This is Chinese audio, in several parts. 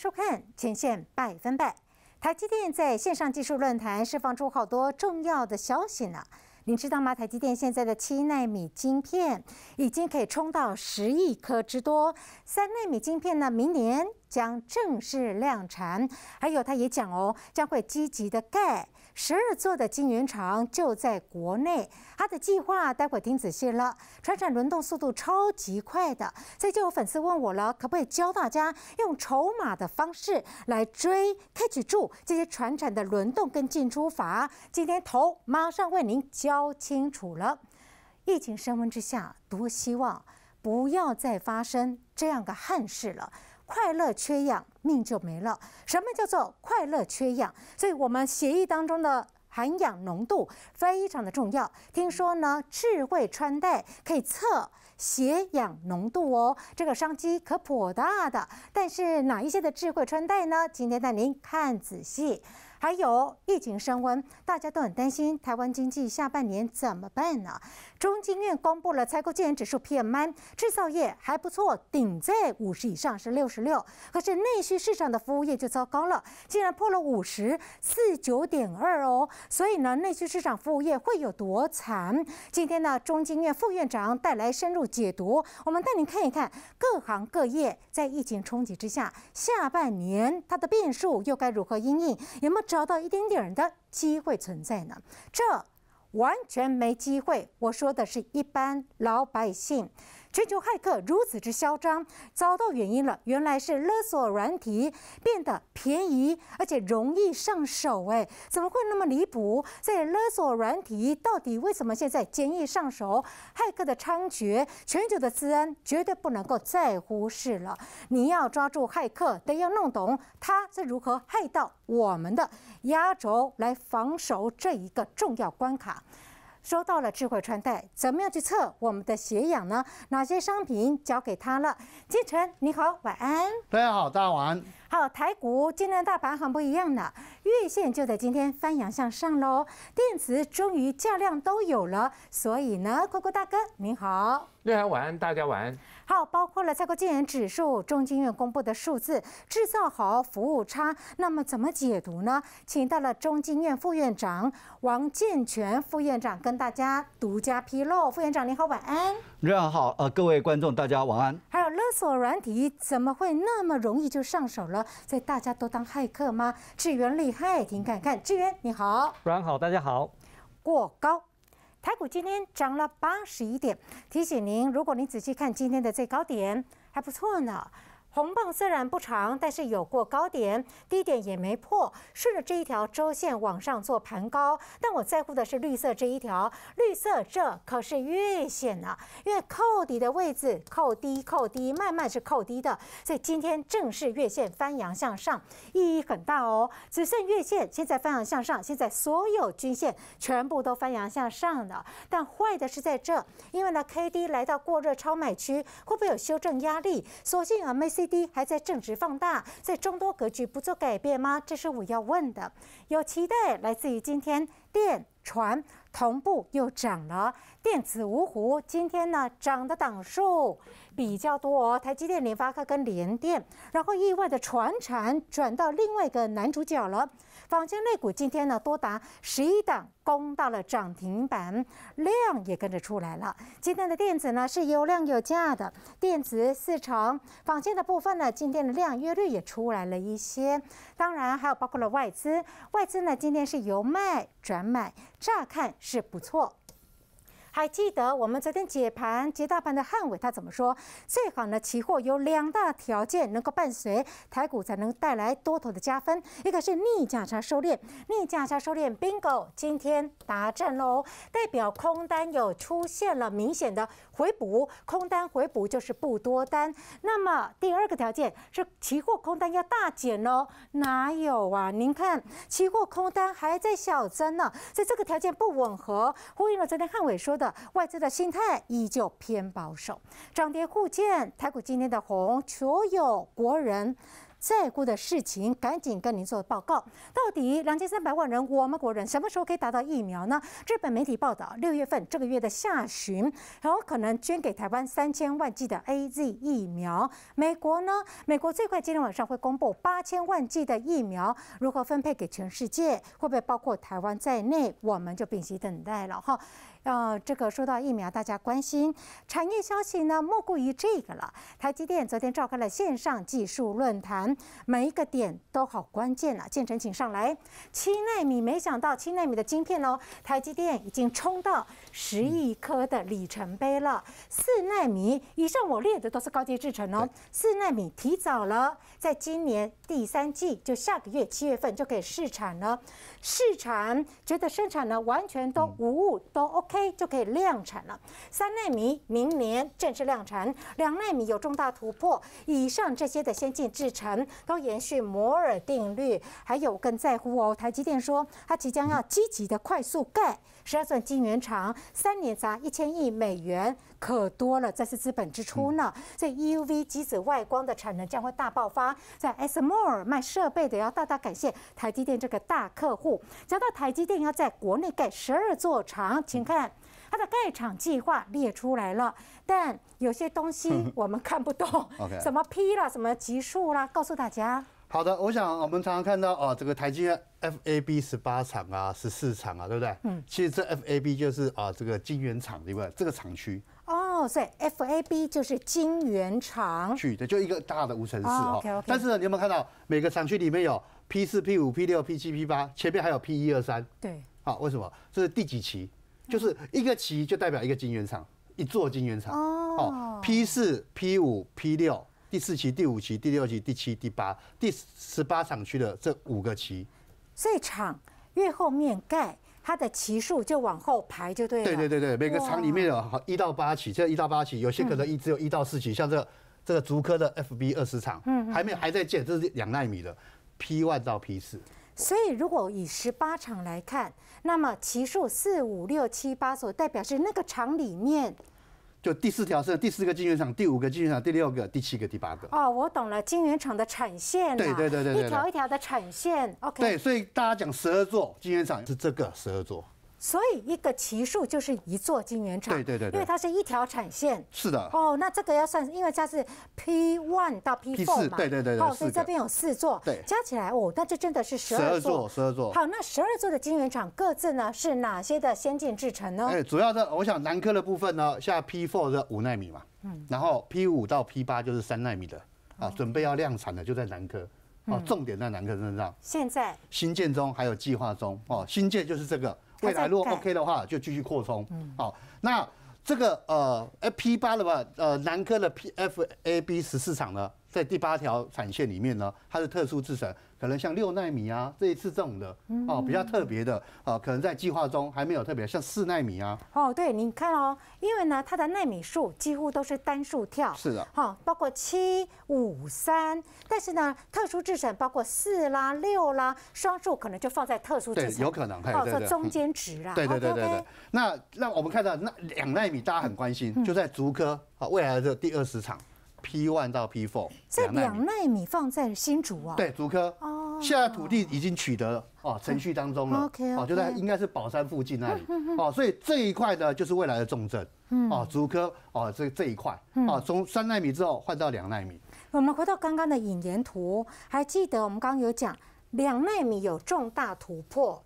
收看前线百分百，台积电在线上技术论坛释放出好多重要的消息呢。您知道吗？台积电现在的七纳米晶片已经可以冲到十亿颗之多，三纳米晶片呢，明年将正式量产。还有，他也讲哦，将会积极的盖。十二座的晶圆厂就在国内，它的计划待会听仔细了。船厂轮动速度超级快的，所以就有粉丝问我了，可不可以教大家用筹码的方式来追 catch 住这些船厂的轮动跟进出法？今天头马上为您教清楚了。疫情升温之下，多希望不要再发生这样的憾事了。快乐缺氧，命就没了。什么叫做快乐缺氧？所以我们血液当中的含氧浓度非常的重要。听说呢，智慧穿戴可以测血氧浓度哦，这个商机可颇大的。但是哪一些的智慧穿戴呢？今天带您看仔细。还有疫情升温，大家都很担心台湾经济下半年怎么办呢？中经院公布了采购经理指数 PMI，制造业还不错，顶在五十以上是六十六，可是内需市场的服务业就糟糕了，竟然破了五十，四九点二哦。所以呢，内需市场服务业会有多惨？今天呢，中经院副院长带来深入解读，我们带您看一看各行各业在疫情冲击之下，下半年它的变数又该如何应应？有没有？找到一丁点的机会存在呢？这完全没机会。我说的是一般老百姓。全球骇客如此之嚣张，找到原因了，原来是勒索软体变得便宜，而且容易上手。哎，怎么会那么离谱？这勒索软体到底为什么现在简易上手？骇客的猖獗，全球的治安绝对不能够再忽视了。你要抓住骇客，得要弄懂他是如何害到我们的。压轴来防守这一个重要关卡。收到了智慧穿戴，怎么样去测我们的血氧呢？哪些商品交给他了？金晨你好，晚安。大家好，大家晚安。好，台股今天大盘很不一样了，月线就在今天翻阳向上喽，电池终于价量都有了，所以呢，酷酷大哥你好。瑞安晚安，大家晚安。好，包括了蔡国建言指数，中经院公布的数字，制造好，服务差，那么怎么解读呢？请到了中经院副院长王建全副院长跟大家独家披露。副院长你好，晚安。瑞安好，呃，各位观众大家晚安。还有勒索软体怎么会那么容易就上手了？在大家都当骇客吗？志远厉害，听看看，志远你好。瑞安好，大家好。过高。台股今天涨了八十一点，提醒您，如果您仔细看今天的最高点，还不错呢。红棒虽然不长，但是有过高点，低点也没破，顺着这一条周线往上做盘高。但我在乎的是绿色这一条，绿色这可是月线啊，因为扣底的位置扣低扣低，慢慢是扣低的，所以今天正式月线翻扬向上，意义很大哦。只剩月线现在翻扬向上，现在所有均线全部都翻扬向上的。但坏的是在这，因为呢，K D 来到过热超买区，会不会有修正压力？所幸 A M C。低还在正值放大，在众多格局不做改变吗？这是我要问的。有期待来自于今天电传。同步又涨了，电子芜湖今天呢涨的档数比较多，哦，台积电、联发科跟联电，然后意外的传产转到另外一个男主角了，坊间类股今天呢多达十一档攻到了涨停板，量也跟着出来了。今天的电子呢是有量有价的，电子四成，坊间的部分呢今天的量约率也出来了一些，当然还有包括了外资，外资呢今天是由卖转买，乍看。是不错。还记得我们昨天解盘解大盘的汉伟他怎么说？最好呢，期货有两大条件能够伴随台股才能带来多头的加分，一个是逆价差收敛，逆价差收敛，bingo，今天达阵喽，代表空单有出现了明显的回补，空单回补就是不多单。那么第二个条件是期货空单要大减喽，哪有啊？您看期货空单还在小增呢，所以这个条件不吻合，呼应了昨天汉伟说的。外资的心态依旧偏保守，涨跌互见。台股今天的红，所有国人在乎的事情，赶紧跟您做报告。到底两千三百万人，我们国人什么时候可以达到疫苗呢？日本媒体报道，六月份这个月的下旬，有可能捐给台湾三千万剂的 A Z 疫苗。美国呢？美国最快今天晚上会公布八千万剂的疫苗如何分配给全世界，会不会包括台湾在内？我们就屏息等待了哈。到这个说到疫苗，大家关心产业消息呢，莫过于这个了。台积电昨天召开了线上技术论坛，每一个点都好关键啊！建成，请上来。七纳米，没想到七纳米的晶片哦，台积电已经冲到十亿颗的里程碑了。四纳米以上，我列的都是高阶制程哦。四纳米提早了，在今年第三季，就下个月七月份就可以试产了。试产觉得生产呢，完全都无误，都 OK。就可以量产了。三纳米明年正式量产，两纳米有重大突破。以上这些的先进制程都延续摩尔定律。还有更在乎哦，台积电说它即将要积极的快速盖。十二寸晶圆厂，三年砸一千亿美元，可多了，这是资本支出呢。所以 EUV 机子外光的产能将会大爆发，在 a s m e 卖设备的要大大感谢台积电这个大客户。讲到台积电要在国内盖十二座厂，请看它的盖厂计划列出来了，但有些东西 我们看不懂，什么批啦，什么级数啦，告诉大家。好的，我想我们常常看到啊，这个台积电 F A B 十八厂啊，十四厂啊，对不对？嗯。其实这 F A B 就是啊，这个晶圆厂以外这个厂区。哦，所以 F A B 就是晶圆厂。的就一个大的五层式哦，但是呢，你有没有看到每个厂区里面有 P 四、P 五、P 六、P 七、P 八，前面还有 P 一二三。对。好，为什么？这是第几期？就是一个期就代表一个晶圆厂，一座晶圆厂。哦。哦。P 四、P 五、P 六。第四期、第五期、第六期、第七、第八、第十八厂区的这五个期，这厂越后面盖，它的期数就往后排就对了。对对对对，每个厂里面有好一到八期，这一到八期，有些可能一只有一到四期，像这个这个竹科的 FB 二十厂，嗯，还没有还在建，这是两纳米的 P one 到 P 四。所以如果以十八厂来看，那么期数四五六七八所代表是那个厂里面。就第四条是第四个晶圆厂，第五个晶圆厂，第六个，第七个，第八个。哦，我懂了，晶圆厂的产线，对对对对，一条一条的产线。OK。对，所以大家讲十二座晶圆厂是这个十二座。所以一个奇数就是一座晶圆厂，对对对，因为它是一条产线。是的。哦，那这个要算，因为它是 P one 到 P four 嘛 p 四。对对对对。所以这边有四座，对，加起来哦，那这真的是十二座，十二座。好，那十二座的晶圆厂各自呢是哪些的先进制程呢？哎，主要的，我想南科的部分呢，像 P four 的五纳米嘛，嗯，然后 P 五到 P 八就是三纳米的，啊，准备要量产的就在南科，哦，重点在南科身上。现在新建中还有计划中哦，新建就是这个。未来如果 OK 的话，就继续扩充。好，那这个呃，P 八的话，呃，南科的 P F A B 十四厂呢，在第八条产线里面呢，它是特殊制成，可能像六纳米啊，这一次这种的哦，比较特别的啊，可能在计划中还没有特别像四纳米啊。哦，对，你看哦，因为呢，它的纳米数几乎都是单数跳，是的，哈，包括七、五、三，但是呢，特殊制程包括四啦、六啦，双数可能就放在特殊制程，对，有可能，还有中间值啊。对对对对。那那我们看到那两纳米大家很关心，就在竹科啊，未来的第二十场。P one 到 P four，在两纳米放在新竹啊，对，竹科哦，现在土地已经取得哦，程序当中了，OK 哦，就在应该是宝山附近那里哦，所以这一块呢就是未来的重镇，嗯哦，竹科哦，这这一块哦，从三纳米之后换到两纳米，我们回到刚刚的引言图，还记得我们刚刚有讲两纳米有重大突破，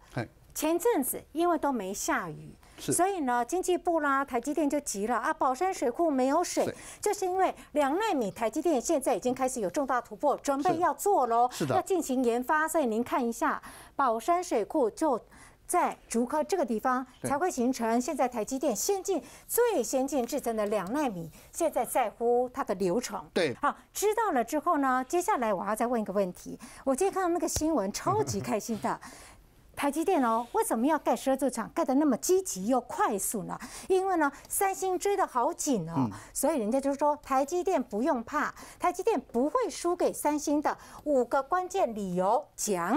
前阵子因为都没下雨。所以呢，经济部啦，台积电就急了啊！宝山水库没有水，就是因为两纳米台积电现在已经开始有重大突破，准备要做喽，要进行研发。所以您看一下，宝山水库就在竹科这个地方，才会形成现在台积电先进、最先进制成的两纳米。现在在乎它的流程，对，好，知道了之后呢，接下来我要再问一个问题。我今天看到那个新闻，超级 开心的。台积电哦，为什么要盖十二座厂，盖得那么积极又快速呢？因为呢，三星追得好紧哦，所以人家就说台积电不用怕，台积电不会输给三星的。五个关键理由讲，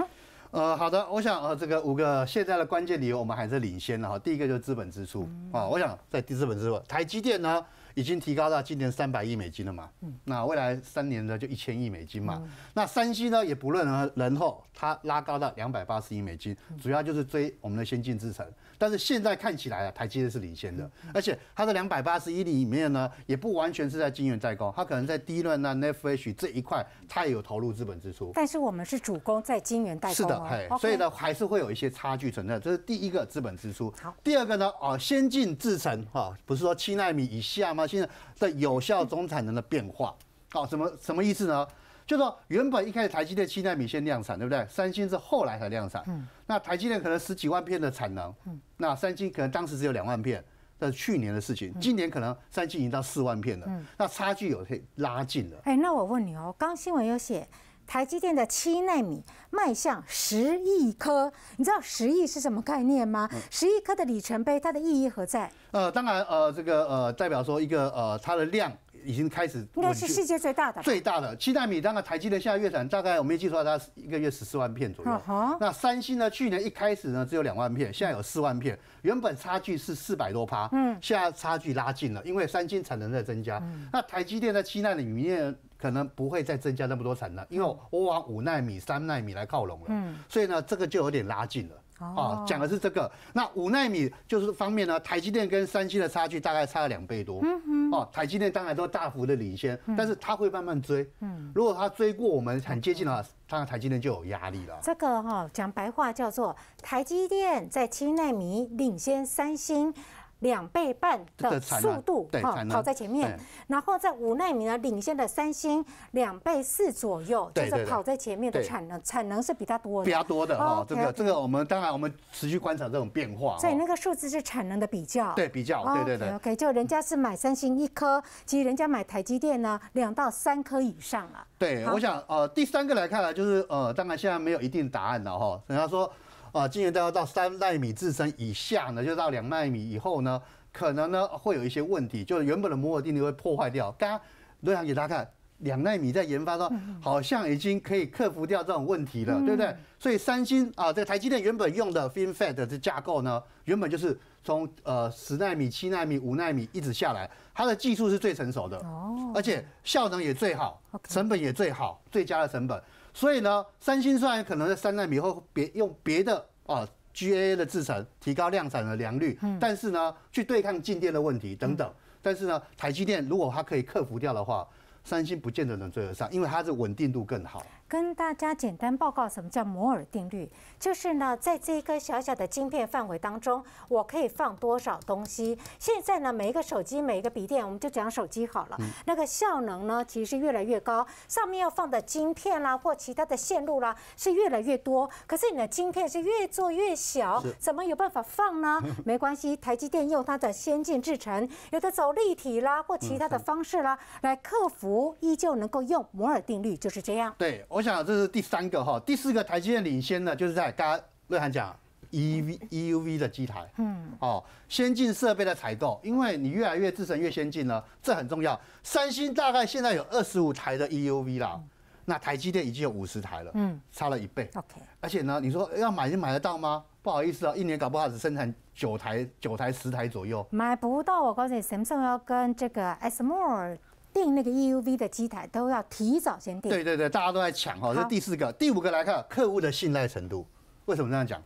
呃，好的，我想呃，这个五个现在的关键理由我们还是领先的哈。第一个就是资本支出啊，我想在资本支出，台积电呢。已经提高到今年三百亿美金了嘛，嗯，那未来三年呢就一千亿美金嘛。那山西呢也不论人后，它拉高到两百八十亿美金，主要就是追我们的先进制程。但是现在看起来啊，台积电是领先的，而且它的两百八十亿里面呢，也不完全是在晶圆代工，它可能在第一轮 e t f h 这一块它也有投入资本支出。但是我们是主攻在晶圆代工，是的，所以呢还是会有一些差距存在。这是第一个资本支出。好，第二个呢哦，先进制程哈，不是说七纳米以下吗？新的有效总产能的变化，好，什么什么意思呢？就说原本一开始台积电七纳米线量产，对不对？三星是后来才量产。嗯。那台积电可能十几万片的产能，嗯。那三星可能当时只有两万片，那去年的事情，今年可能三星已经到四万片了，嗯。那差距有些拉近了。哎，那我问你哦，刚新闻有写。台积电的七纳米迈向十亿颗，你知道十亿是什么概念吗？十亿颗的里程碑，它的意义何在？呃，当然，呃，这个呃，代表说一个呃，它的量已经开始。那是世界最大的。最大的七纳米，当然台积电现在月产大概我们也计算到它一个月十四万片左右。那三星呢？去年一开始呢只有两万片，现在有四万片，原本差距是四百多趴，嗯，现在差距拉近了，因为三星产能在增加。那台积电在七纳米面。可能不会再增加那么多产能，因为我往五纳米、三纳米来靠拢了，所以呢，这个就有点拉近了。哦，讲的是这个。那五纳米就是方面呢，台积电跟三星的差距大概差了两倍多。哦，台积电当然都大幅的领先，但是它会慢慢追。嗯，如果它追过我们，很接近的话。当然台积电就有压力了。这个哈，讲白话叫做台积电在七纳米领先三星。两倍半的速度，哈，跑在前面，然后在五纳米呢领先的三星，两倍四左右，就是跑在前面的产能，产能是比它多的，比较多的哈，这个这个我们当然我们持续观察这种变化，所以那个数字是产能的比较，对比较，对对对，OK，就人家是买三星一颗，其实人家买台积电呢两到三颗以上啊。对，我想呃第三个来看呢，就是呃当然现在没有一定答案了哈，人他说。啊，今年都要到三纳米自身以下呢，就到两纳米以后呢，可能呢会有一些问题，就是原本的摩尔定律会破坏掉。刚刚都想给大家看，两纳米在研发中好像已经可以克服掉这种问题了，对不对？所以三星啊，个台积电原本用的 FinFET 的这架构呢，原本就是从呃十纳米、七纳米、五纳米一直下来，它的技术是最成熟的，哦，而且效能也最好，成本也最好，最佳的成本。所以呢，三星虽然可能在三纳米后别用别的啊 GAA 的制程提高量产的良率，但是呢，去对抗静电的问题等等。但是呢，台积电如果它可以克服掉的话，三星不见得能追得上，因为它是稳定度更好。跟大家简单报告什么叫摩尔定律，就是呢，在这一个小小的晶片范围当中，我可以放多少东西。现在呢，每一个手机、每一个笔电，我们就讲手机好了。那个效能呢，其实越来越高，上面要放的晶片啦，或其他的线路啦，是越来越多。可是你的晶片是越做越小，怎么有办法放呢？没关系，台积电用它的先进制程，有的走立体啦，或其他的方式啦，来克服，依旧能够用摩尔定律，就是这样。对。我想这是第三个哈，第四个台积电领先呢，就是在刚刚瑞涵讲 E V E U V 的机台，嗯，哦，先进设备的采购，因为你越来越制身越先进了，这很重要。三星大概现在有二十五台的 E U V 啦，那台积电已经有五十台了，嗯，差了一倍。OK，而且呢，你说要买就买得到吗？不好意思啊，一年搞不好只生产九台、九台十台左右。买不到，我刚才沈总要跟这个 S Moore。订那个 E U V 的机台都要提早先订。对对对，大家都在抢哦。这是第四个、第五个来看客户的信赖程度。为什么这样讲？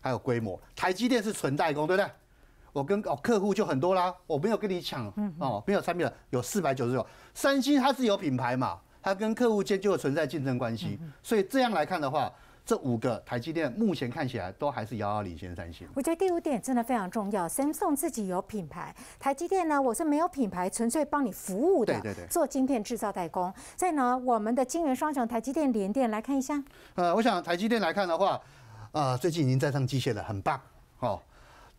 还有规模，台积电是纯代工，对不对？我跟哦客户就很多啦，我没有跟你抢哦，没有产品的，有四百九十九。三星它是有品牌嘛，它跟客户间就有存在竞争关系，所以这样来看的话。这五个台积电目前看起来都还是遥遥领先三星。我觉得第五点真的非常重要，Samsung 自己有品牌，台积电呢，我是没有品牌，纯粹帮你服务的。对对对，做晶片制造代工。再拿我们的金元双雄台积电联电来看一下。呃，我想台积电来看的话，呃，最近已经在上机械了，很棒哦。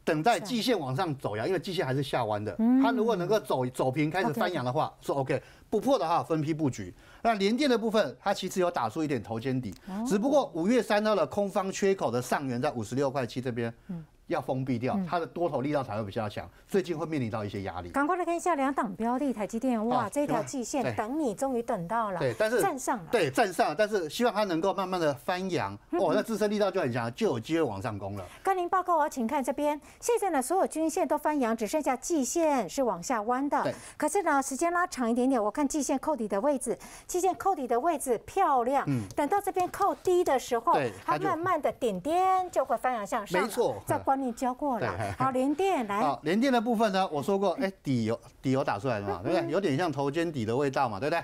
等待季线往上走呀，因为季线还是下弯的，它如果能够走走平开始翻阳的话，说 OK；不破的话，分批布局。那连电的部分，它其实有打出一点头肩底，只不过五月三号的空方缺口的上缘在五十六块七这边。要封闭掉，它的多头力道才会比较强。最近会面临到一些压力。赶快来看一下两档标的，台积电。哇，这条季线等你终于等到了，对，但是站上了。对，站上，但是希望它能够慢慢的翻阳。哦，那自身力道就很强，就有机会往上攻了。跟您报告我，请看这边。现在呢，所有均线都翻阳，只剩下季线是往下弯的。对。可是呢，时间拉长一点点，我看季线扣底的位置，季线扣底的位置漂亮。嗯。等到这边扣低的时候，它慢慢的点点就会翻阳向上。没错。再关。你教过了，好连电来。好连电的部分呢，我说过，哎，底油底油打出来了嘛，对不对？有点像头肩底的味道嘛，对不对？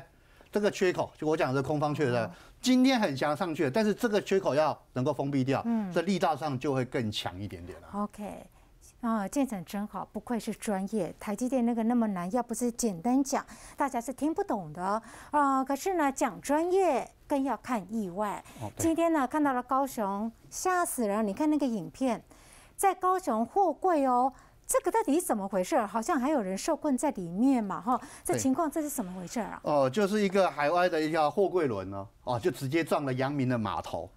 这个缺口就我讲是空方缺的，今天很强上去了，但是这个缺口要能够封闭掉，嗯，这力道上就会更强一点点了。OK，啊，建成真好，不愧是专业。台积电那个那么难，要不是简单讲，大家是听不懂的啊。可是呢，讲专业更要看意外。今天呢，看到了高雄，吓死人！你看那个影片。在高雄货柜哦，这个到底是怎么回事？好像还有人受困在里面嘛，哈，这情况这是怎么回事啊？哦，就是一个海外的一条货柜轮呢，啊，就直接撞了阳明的码头。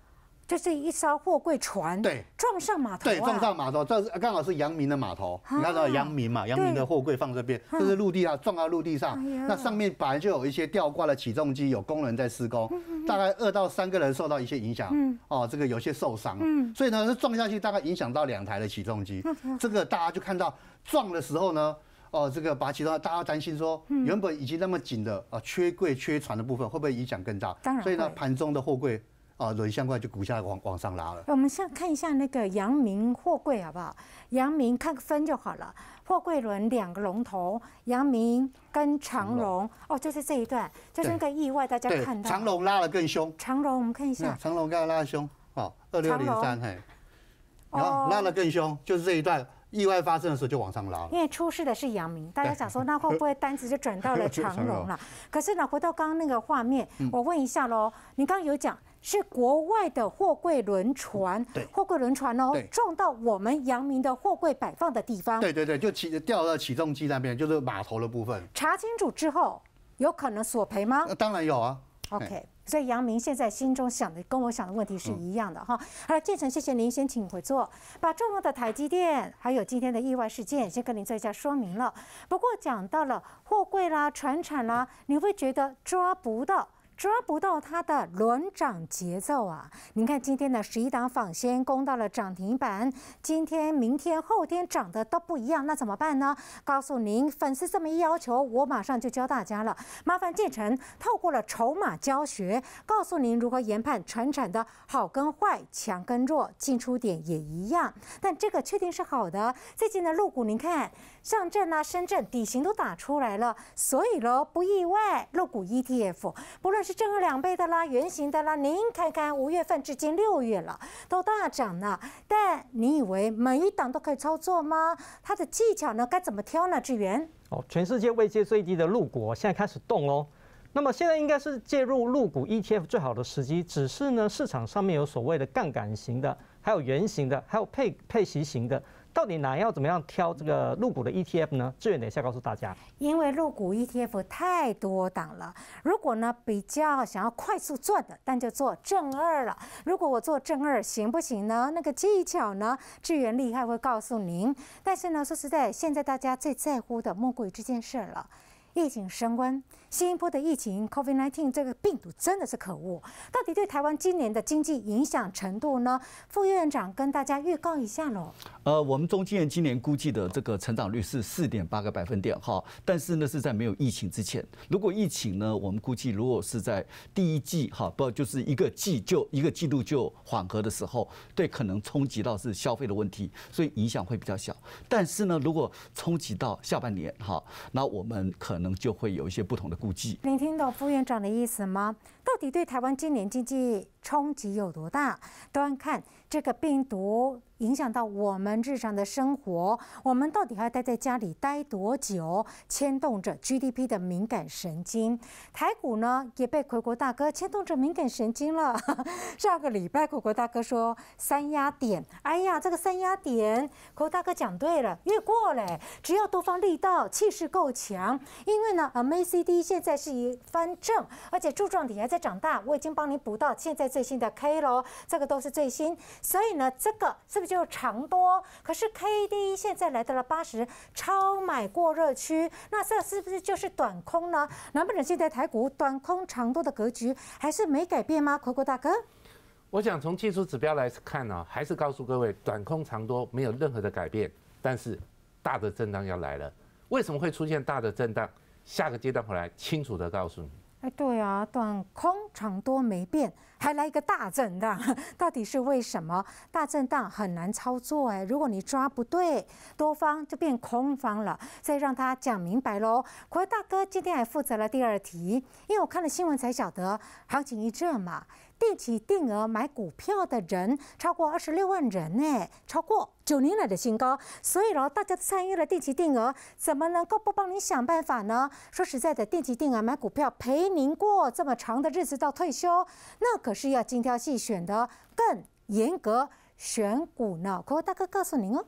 就是一艘货柜船，对，撞上码头，对，撞上码头，这是刚好是阳明的码头，你看到阳明嘛？阳明的货柜放这边，这是陆地上撞到陆地上，那上面本来就有一些吊挂的起重机，有工人在施工，大概二到三个人受到一些影响，哦，这个有些受伤，所以呢，这撞下去大概影响到两台的起重机，这个大家就看到撞的时候呢，哦，这个把起重，大家担心说，原本已经那么紧的，呃，缺柜缺船的部分会不会影响更大？当然，所以呢，盘中的货柜。啊轮相关就鼓下往往上拉了。我们先看一下那个阳明货柜好不好？阳明看分就好了。货柜轮两个龙头，阳明跟长荣哦，就是这一段，就是那个意外，大家看到。长荣拉了更凶。长荣，我们看一下。长荣刚刚拉的凶哦，二六零三，嘿。哦，拉了更凶，就是这一段意外发生的时候就往上拉。因为出事的是阳明，大家想说那会不会单子就转到了 长荣了？可是呢，回到刚刚那个画面，我问一下喽，你刚有讲。是国外的货柜轮船，货柜轮船哦，撞到我们阳明的货柜摆放的地方，对对对，就起掉到起重机那边，就是码头的部分。查清楚之后，有可能索赔吗？那当然有啊。OK，所以杨明现在心中想的跟我想的问题是一样的哈。好了，建成，谢谢您，先请回座，把重要的台积电还有今天的意外事件先跟您做一下说明了。不过讲到了货柜啦、船产啦，你会觉得抓不到？抓不到它的轮涨节奏啊！您看今天的十一档仿先攻到了涨停板，今天、明天、后天涨的都不一样，那怎么办呢？告诉您，粉丝这么一要求，我马上就教大家了。麻烦建成透过了筹码教学，告诉您如何研判船产的好跟坏、强跟弱，进出点也一样。但这个确定是好的，最近的入股，您看上证啊、深圳底型都打出来了，所以喽不意外入股 ETF，不论。是正了两倍的啦，圆形的啦，您看看五月份至今六月了，都大涨了。但你以为每一档都可以操作吗？它的技巧呢，该怎么挑呢？志源哦，全世界位阶最低的入股现在开始动喽。那么现在应该是介入入股 ETF 最好的时机。只是呢，市场上面有所谓的杠杆型的，还有圆形的，还有配配息型的。到底哪要怎么样挑这个入股的 ETF 呢？志远等一下告诉大家。因为入股 ETF 太多档了，如果呢比较想要快速赚的，那就做正二了。如果我做正二行不行呢？那个技巧呢，志远厉害会告诉您。但是呢，说实在，现在大家最在乎的莫过于这件事了，疫情升温。新一波的疫情 COVID-19 这个病毒真的是可恶，到底对台湾今年的经济影响程度呢？副院长跟大家预告一下喽。呃，我们中经院今年估计的这个成长率是四点八个百分点，哈，但是呢是在没有疫情之前。如果疫情呢，我们估计如果是在第一季，哈，不就是一个季就一个季度就缓和的时候，对可能冲击到是消费的问题，所以影响会比较小。但是呢，如果冲击到下半年，哈，那我们可能就会有一些不同的。您听懂副院长的意思吗？到底对台湾今年经济？冲击有多大？端看这个病毒影响到我们日常的生活，我们到底还要待在家里待多久？牵动着 GDP 的敏感神经，台股呢也被国大哥牵动着敏感神经了。上个礼拜国哥大哥说三压点，哎呀，这个三压点，国大哥讲对了，越过了，只要多方力道气势够强，因为呢，MACD 现在是一翻正，而且柱状体还在长大，我已经帮你补到现在。最新的 K 喽，这个都是最新，所以呢，这个是不是就长多？可是 K D 现在来到了八十，超买过热区，那这是不是就是短空呢？难不成现在台股短空长多的格局还是没改变吗？国国大哥，我想从技术指标来看呢，还是告诉各位，短空长多没有任何的改变，但是大的震荡要来了。为什么会出现大的震荡？下个阶段回来清楚的告诉你。哎，对啊，短空长多没变，还来一个大震荡，到底是为什么？大震荡很难操作哎，如果你抓不对，多方就变空方了。再让他讲明白喽。国大哥今天还负责了第二题，因为我看了新闻才晓得行情一震嘛。定期定额买股票的人超过二十六万人呢，超过九年来的新高。所以喽，大家参与了定期定额，怎么能够不帮你想办法呢？说实在的，定期定额买股票陪您过这么长的日子到退休，那可是要精挑细选的，更严格选股呢。可我大概告诉您哦。